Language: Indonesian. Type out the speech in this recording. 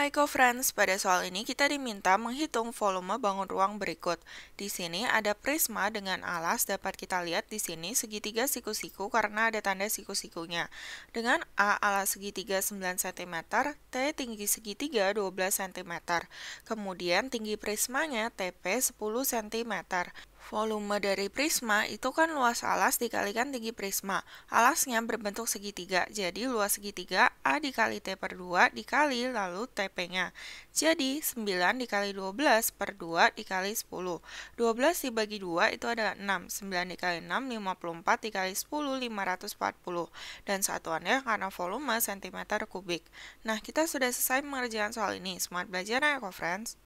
Hai co-friends, pada soal ini kita diminta menghitung volume bangun ruang berikut. Di sini ada prisma dengan alas dapat kita lihat di sini segitiga siku-siku karena ada tanda siku-sikunya. Dengan A alas segitiga 9 cm, T tinggi segitiga 12 cm. Kemudian tinggi prismanya TP 10 cm. Volume dari prisma itu kan luas alas dikalikan tinggi prisma. Alasnya berbentuk segitiga, jadi luas segitiga A dikali T per 2 dikali lalu TP-nya. Jadi 9 dikali 12 per 2 dikali 10. 12 dibagi 2 itu adalah 6. 9 dikali 6, 54 dikali 10, 540. Dan satuannya karena volume cm kubik. Nah, kita sudah selesai mengerjakan soal ini. Semangat belajar ya, friends!